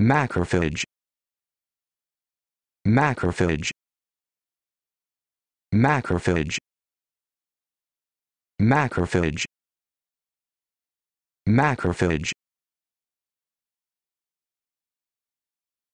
macrophage macrophage macrophage macrophage macrophage